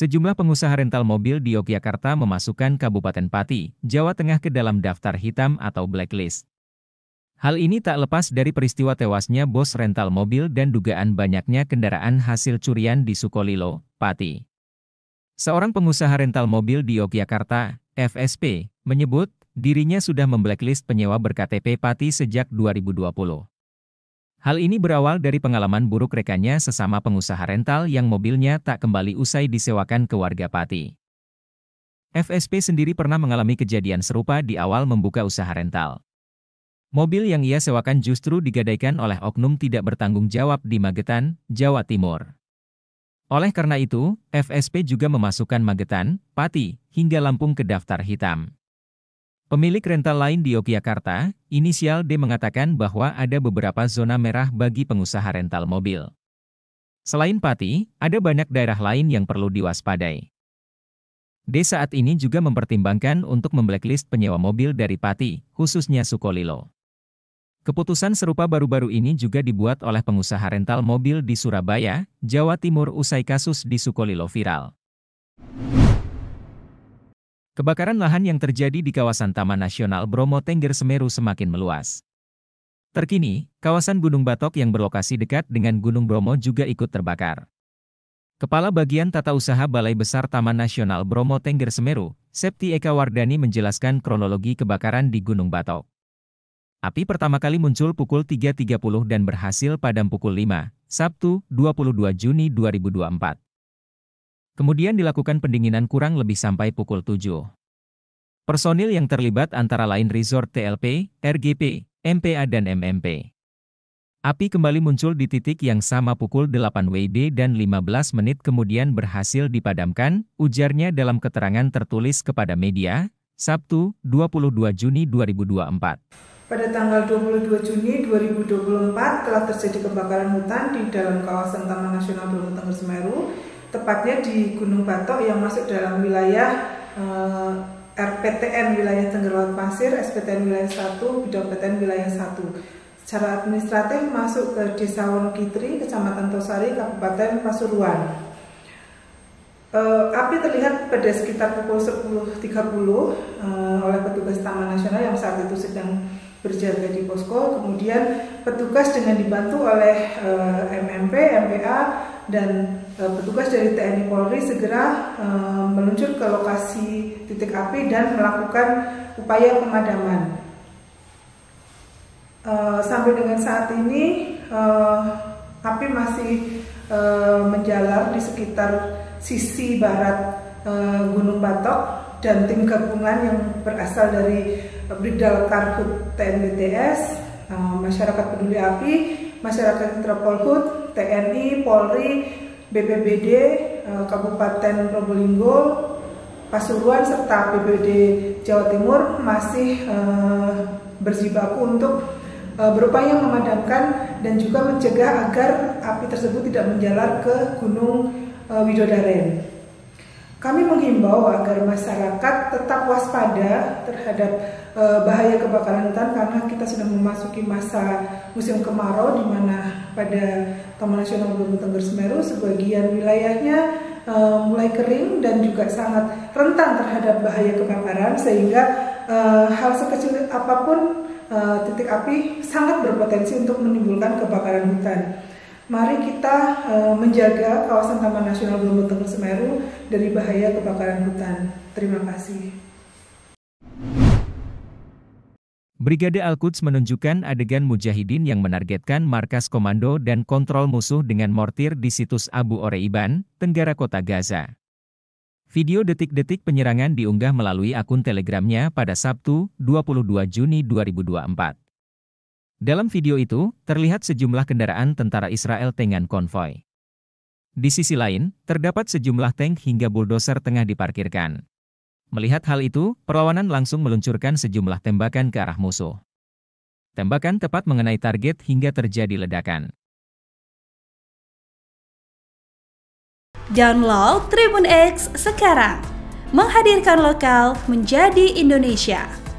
Sejumlah pengusaha rental mobil di Yogyakarta memasukkan Kabupaten Pati, Jawa Tengah ke dalam daftar hitam atau blacklist. Hal ini tak lepas dari peristiwa tewasnya bos rental mobil dan dugaan banyaknya kendaraan hasil curian di Sukolilo, Pati. Seorang pengusaha rental mobil di Yogyakarta, FSP, menyebut dirinya sudah memblacklist penyewa berKTP Pati sejak 2020. Hal ini berawal dari pengalaman buruk rekannya sesama pengusaha rental yang mobilnya tak kembali usai disewakan ke warga Pati. FSP sendiri pernah mengalami kejadian serupa di awal membuka usaha rental. Mobil yang ia sewakan justru digadaikan oleh oknum tidak bertanggung jawab di Magetan, Jawa Timur. Oleh karena itu, FSP juga memasukkan Magetan, Pati, hingga Lampung ke daftar hitam. Pemilik rental lain di Yogyakarta, inisial D mengatakan bahwa ada beberapa zona merah bagi pengusaha rental mobil. Selain Pati, ada banyak daerah lain yang perlu diwaspadai. D saat ini juga mempertimbangkan untuk memblacklist penyewa mobil dari Pati, khususnya Sukolilo. Keputusan serupa baru-baru ini juga dibuat oleh pengusaha rental mobil di Surabaya, Jawa Timur usai kasus di Sukolilo viral. Kebakaran lahan yang terjadi di kawasan Taman Nasional Bromo Tengger Semeru semakin meluas. Terkini, kawasan Gunung Batok yang berlokasi dekat dengan Gunung Bromo juga ikut terbakar. Kepala Bagian Tata Usaha Balai Besar Taman Nasional Bromo Tengger Semeru, Septi Eka Wardani menjelaskan kronologi kebakaran di Gunung Batok. Api pertama kali muncul pukul 3.30 dan berhasil padam pukul 5, Sabtu, 22 Juni 2024. Kemudian dilakukan pendinginan kurang lebih sampai pukul 7. Personil yang terlibat antara lain Resort TLP, RGP, MPA dan MMP. Api kembali muncul di titik yang sama pukul 8 WIB dan 15 menit kemudian berhasil dipadamkan, ujarnya dalam keterangan tertulis kepada media, Sabtu, 22 Juni 2024. Pada tanggal 22 Juni 2024 telah terjadi kebakaran hutan di dalam kawasan Taman Nasional Bromo Tengger Semeru tepatnya di Gunung Batok yang masuk dalam wilayah eh, RPTN wilayah Tenggerlaut Pasir, SPTN wilayah 1, Bidang PTN wilayah 1. Secara administratif masuk ke Desa Wonokitri, Kecamatan Tosari, Kabupaten Pasuruan. Uh, api terlihat pada sekitar pukul 10.30 uh, eh, oleh petugas Taman Nasional yang saat itu sedang berjaga di posko. Kemudian petugas dengan dibantu oleh uh, eh, MMP, MPA, dan Eh, petugas dari TNI Polri segera e, meluncur ke lokasi titik api dan melakukan upaya pemadaman. E, sampai dengan saat ini e, api masih menjalar di sekitar sisi barat Gunung Batok dan tim gabungan yang berasal dari Bridal Karhut TNBTS, masyarakat peduli api, masyarakat Interpol TNI, Polri, BPBD eh, Kabupaten Probolinggo, Pasuruan serta BPBD Jawa Timur masih eh, berjibaku untuk eh, berupaya memadamkan dan juga mencegah agar api tersebut tidak menjalar ke Gunung Widodaren. Kami menghimbau agar masyarakat tetap waspada terhadap bahaya kebakaran hutan karena kita sudah memasuki masa musim kemarau di mana pada Taman Nasional Gunung Tengger Semeru sebagian wilayahnya uh, mulai kering dan juga sangat rentan terhadap bahaya kebakaran sehingga uh, hal sekecil apapun uh, titik api sangat berpotensi untuk menimbulkan kebakaran hutan. Mari kita uh, menjaga kawasan Taman Nasional Gunung Tengger Semeru dari bahaya kebakaran hutan. Terima kasih. Brigade Al-Quds menunjukkan adegan mujahidin yang menargetkan markas komando dan kontrol musuh dengan mortir di situs Abu Oreiban, Tenggara Kota Gaza. Video detik-detik penyerangan diunggah melalui akun telegramnya pada Sabtu, 22 Juni 2024. Dalam video itu, terlihat sejumlah kendaraan tentara Israel dengan konvoi. Di sisi lain, terdapat sejumlah tank hingga bulldozer tengah diparkirkan. Melihat hal itu, perlawanan langsung meluncurkan sejumlah tembakan ke arah musuh. Tembakan tepat mengenai target hingga terjadi ledakan. Download Tribun X sekarang. Menghadirkan lokal menjadi Indonesia.